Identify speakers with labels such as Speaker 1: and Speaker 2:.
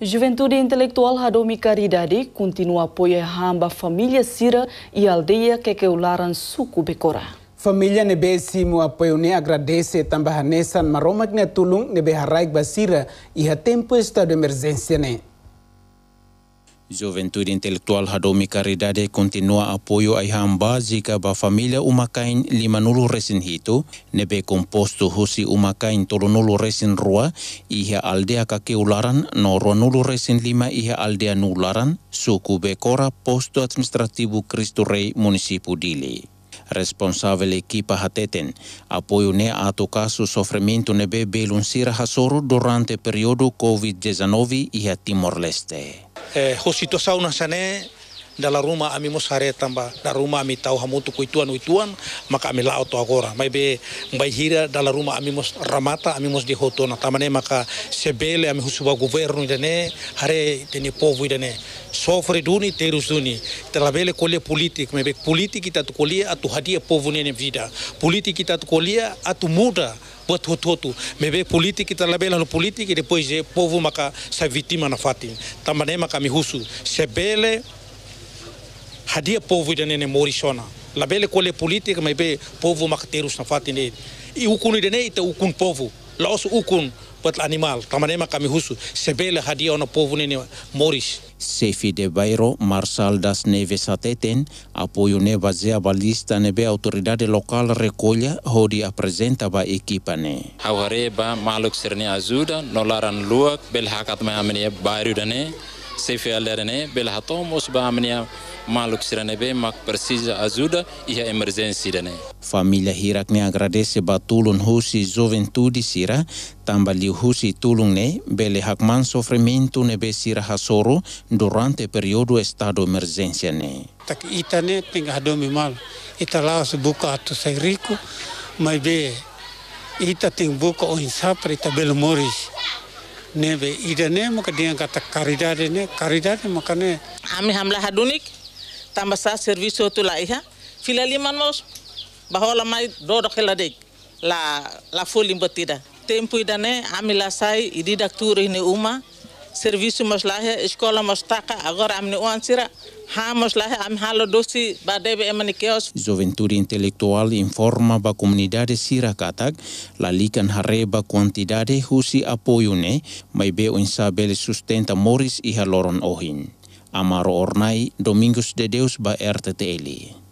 Speaker 1: Juventude intelectual Hadomikaridade continua a apoiar a família sira e aldeia que queularam suco Becora.
Speaker 2: Família Nebesi mo apoio ne agradece tambahanesan maromak ne tulung nebe haraik basira e a tempo estado emergência ne. Juventude Intelectual Hadomi Caridade continua apoio a hamba jika ba familia umakain lima nulu resin hito, nebe composto husi umakain tolo nulu resin rua, iha aldea kake ularan, no rua nulu resin lima iha aldea nularan, suku bekora posto administrativo Cristo Rei munisipu Dili. responsável equipa Hateten, apoio ne ato caso sofrimento nebe sira hasoro durante período COVID-19 iha Timor-Leste.
Speaker 3: eh, hosito sauna sane dalam rumah ami musare tamba dalam rumah ami tahu hamutu kuituan kuituan maka ami lao to agora mai be mai hira dalam rumah ami mus ramata ami mus dihotona tamane maka sebele ami husuba governo dene hare dene povo dene sofre duni terusuni trabalha colher política politik me bek politik kita tu hadia povo ne vida politik kita tu kolia atu muda buat hutu mebe política trabalha no e depois é povo maka sa vítima na fatin tamane maka mi husu se bele hadia povo da nem morishona labele politik política be povo maka terus na fatin e o de ita ukun povo laos ukun pet animal tamanema kami husu sebele hadia ona ni moris
Speaker 2: Sefi de Bairo, Marshal das neve Ateten, apoio neva zeaba lista nebe autoridade local recolha hodi apresentaba equipane. Hauhareba maluk serne azuda, nolaran luak, belhakat me amene Bairo dane, sefi bel hatomos ba amene be, mak persija azuda iha emergensi dane familia hirak ne agradece ba tulun husi juventude sira tamba liu husi tulun ne bele hakman sofrimento be sira hasoro durante periodo estado emergencia ne tak
Speaker 3: itane tengah domi mal ita laos buka atu sai rico mai be ita ting buka o insapra ita belo moris nebe ida ne maka dia kata karidade ne karidade maka ne
Speaker 1: ami hamla hadunik tambah sa service o tula iha filali man mos bahola mai dodo kela dek la la foli tempo idane amila sai idi dakturu ini uma serviço mos lahe é escola mas taca agora amne uansira hamos lahe am halo dosi badebe emaniqueos
Speaker 2: Juventude intelektual informa ba comunidade sirakatag lalikan hareba quantidade husi apoyune mai be unsabel sustenta moris iha loron ohin Amaro Ornai, Domingos de Deus, bij